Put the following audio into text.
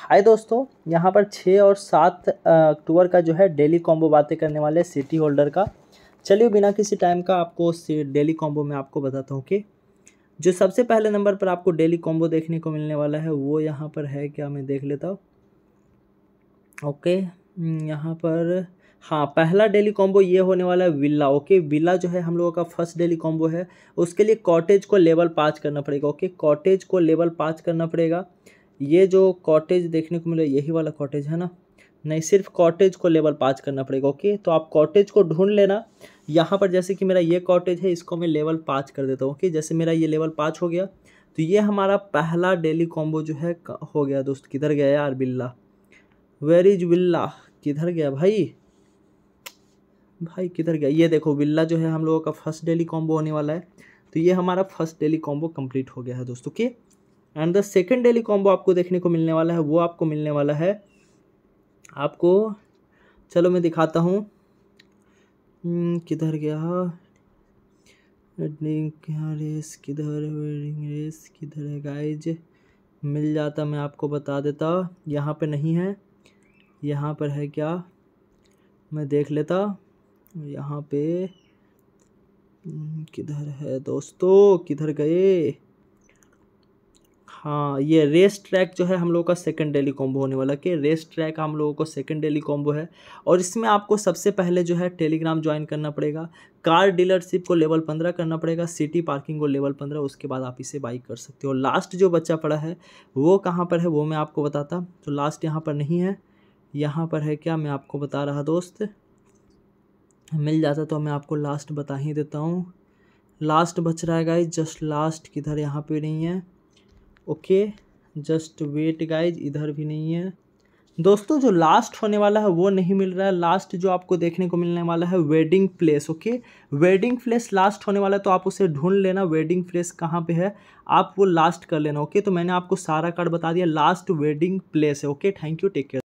हाय दोस्तों यहाँ पर छः और सात अक्टूबर का जो है डेली कॉम्बो बातें करने वाले सिटी होल्डर का चलिए बिना किसी टाइम का आपको डेली कॉम्बो में आपको बताता हूँ कि जो सबसे पहले नंबर पर आपको डेली कॉम्बो देखने को मिलने वाला है वो यहाँ पर है क्या मैं देख लेता हूँ ओके हम्म, यहाँ पर हाँ पहला डेली कॉम्बो ये होने वाला है विला ओके विला जो है हम लोगों का फर्स्ट डेली कॉम्बो है उसके लिए कॉटेज को लेवल पाँच करना पड़ेगा ओके कॉटेज को लेवल पाँच करना पड़ेगा ये जो कॉटेज देखने को मिले यही वाला कॉटेज है ना नहीं सिर्फ कॉटेज को लेवल पाँच करना पड़ेगा ओके तो आप कॉटेज को ढूंढ लेना यहाँ पर जैसे कि मेरा ये कॉटेज है इसको मैं लेवल पाँच कर देता हूँ ओके जैसे मेरा ये लेवल पाँच हो गया तो ये हमारा पहला डेली कॉम्बो जो है हो गया दोस्त किधर गया यार बिल्ला वेर इज बिल्ला किधर गया भाई भाई किधर गया ये देखो बिल्ला जो है हम लोगों का फर्स्ट डेली कॉम्बो होने वाला है तो ये हमारा फर्स्ट डेली कॉम्बो कंप्लीट हो गया है दोस्तों के and the second daily combo आपको देखने को मिलने वाला है वो आपको मिलने वाला है आपको चलो मैं दिखाता हूँ hmm, किधर गया रेस किधर वेडिंग रेस किधर है गाइज मिल जाता मैं आपको बता देता यहाँ पे नहीं है यहाँ पर है क्या मैं देख लेता यहाँ पे hmm, किधर है दोस्तों किधर गए हाँ ये रेस ट्रैक जो है हम लोगों का सेकंड डेली कॉम्बो होने वाला कि रेस ट्रैक हम लोगों को सेकंड डेली कॉम्बो है और इसमें आपको सबसे पहले जो है टेलीग्राम ज्वाइन करना पड़ेगा कार डीलरशिप को लेवल पंद्रह करना पड़ेगा सिटी पार्किंग को लेवल पंद्रह उसके बाद आप इसे बाइक कर सकते हो लास्ट जो बच्चा पड़ा है वो कहाँ पर है वो मैं आपको बताता तो लास्ट यहाँ पर नहीं है यहाँ पर है क्या मैं आपको बता रहा दोस्त मिल जाता तो मैं आपको लास्ट बता ही देता हूँ लास्ट बच रहा है गाई जस्ट लास्ट किधर यहाँ पे नहीं है ओके जस्ट वेट गाइज इधर भी नहीं है दोस्तों जो लास्ट होने वाला है वो नहीं मिल रहा है लास्ट जो आपको देखने को मिलने वाला है wedding place okay wedding place last होने वाला है तो आप उसे ढूंढ लेना वेडिंग प्लेस कहाँ पे है आप वो लास्ट कर लेना ओके तो मैंने आपको सारा कार्ड बता दिया लास्ट वेडिंग प्लेस है okay thank you take care